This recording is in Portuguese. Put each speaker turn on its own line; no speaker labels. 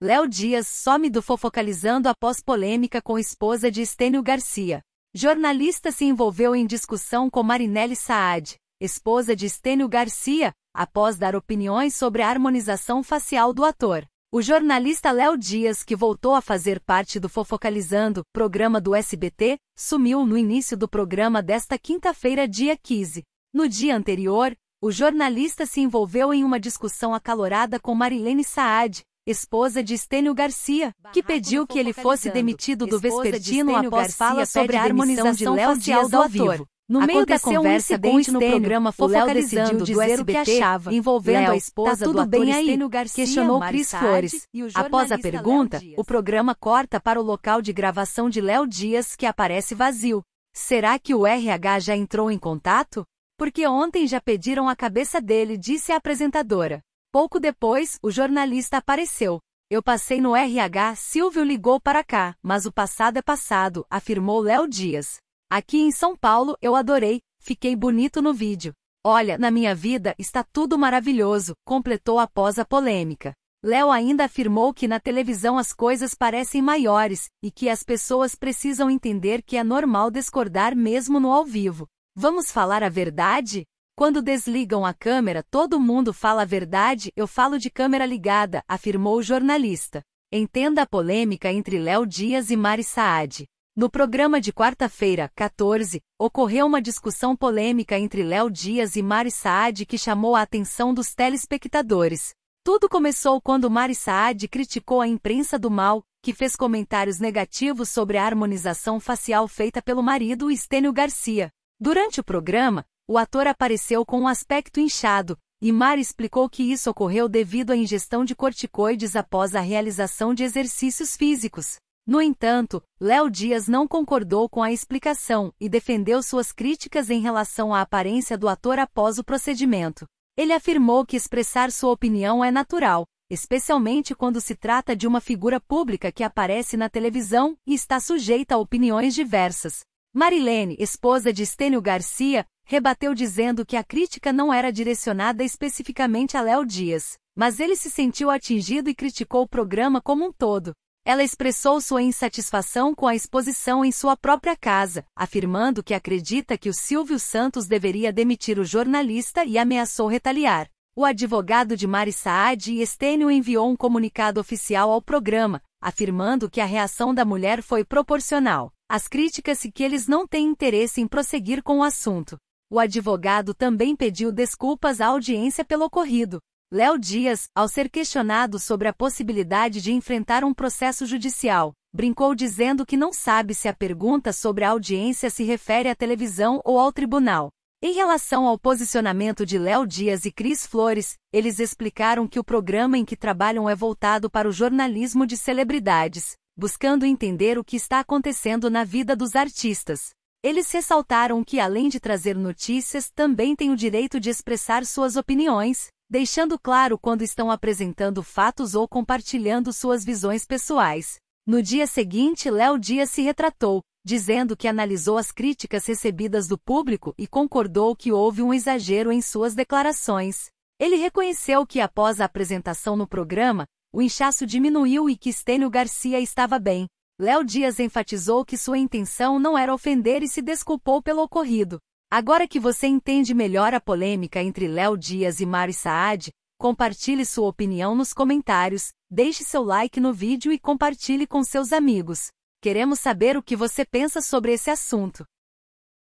Léo Dias some do fofocalizando após polêmica com esposa de Estênio Garcia. Jornalista se envolveu em discussão com Marinelli Saad, esposa de Estênio Garcia, após dar opiniões sobre a harmonização facial do ator. O jornalista Léo Dias, que voltou a fazer parte do Fofocalizando, programa do SBT, sumiu no início do programa desta quinta-feira, dia 15. No dia anterior, o jornalista se envolveu em uma discussão acalorada com Marilene Saad, esposa de Estênio Garcia, que pediu que ele fosse demitido do Vespertino após fala sobre a harmonização de Léo Dias do vivo. No meio Aconteceu da conversa um com no programa Fofocalizando do SBT, envolvendo, envolvendo a tá esposa tá do ator bem aí? Estênio Garcia, questionou Cris Flores. Após a pergunta, o programa corta para o local de gravação de Léo Dias que aparece vazio. Será que o RH já entrou em contato? Porque ontem já pediram a cabeça dele, disse a apresentadora. Pouco depois, o jornalista apareceu. Eu passei no RH, Silvio ligou para cá, mas o passado é passado, afirmou Léo Dias. Aqui em São Paulo, eu adorei, fiquei bonito no vídeo. Olha, na minha vida está tudo maravilhoso, completou após a polêmica. Léo ainda afirmou que na televisão as coisas parecem maiores e que as pessoas precisam entender que é normal discordar mesmo no ao vivo. Vamos falar a verdade? Quando desligam a câmera, todo mundo fala a verdade, eu falo de câmera ligada, afirmou o jornalista. Entenda a polêmica entre Léo Dias e Mari Saad. No programa de quarta-feira, 14, ocorreu uma discussão polêmica entre Léo Dias e Mari Saad que chamou a atenção dos telespectadores. Tudo começou quando Mari Saad criticou a imprensa do mal, que fez comentários negativos sobre a harmonização facial feita pelo marido Estênio Garcia. Durante o programa, o ator apareceu com um aspecto inchado, e Mar explicou que isso ocorreu devido à ingestão de corticoides após a realização de exercícios físicos. No entanto, Léo Dias não concordou com a explicação e defendeu suas críticas em relação à aparência do ator após o procedimento. Ele afirmou que expressar sua opinião é natural, especialmente quando se trata de uma figura pública que aparece na televisão e está sujeita a opiniões diversas. Marilene, esposa de Estênio Garcia, rebateu dizendo que a crítica não era direcionada especificamente a Léo Dias, mas ele se sentiu atingido e criticou o programa como um todo. Ela expressou sua insatisfação com a exposição em sua própria casa, afirmando que acredita que o Silvio Santos deveria demitir o jornalista e ameaçou retaliar. O advogado de Mari Saad e Estênio enviou um comunicado oficial ao programa, afirmando que a reação da mulher foi proporcional. As críticas e que eles não têm interesse em prosseguir com o assunto. O advogado também pediu desculpas à audiência pelo ocorrido. Léo Dias, ao ser questionado sobre a possibilidade de enfrentar um processo judicial, brincou dizendo que não sabe se a pergunta sobre a audiência se refere à televisão ou ao tribunal. Em relação ao posicionamento de Léo Dias e Cris Flores, eles explicaram que o programa em que trabalham é voltado para o jornalismo de celebridades, buscando entender o que está acontecendo na vida dos artistas. Eles ressaltaram que, além de trazer notícias, também têm o direito de expressar suas opiniões, deixando claro quando estão apresentando fatos ou compartilhando suas visões pessoais. No dia seguinte, Léo Dias se retratou, dizendo que analisou as críticas recebidas do público e concordou que houve um exagero em suas declarações. Ele reconheceu que após a apresentação no programa, o inchaço diminuiu e que Estênio Garcia estava bem, Léo Dias enfatizou que sua intenção não era ofender e se desculpou pelo ocorrido. Agora que você entende melhor a polêmica entre Léo Dias e Mari Saad, compartilhe sua opinião nos comentários, deixe seu like no vídeo e compartilhe com seus amigos. Queremos saber o que você pensa sobre esse assunto.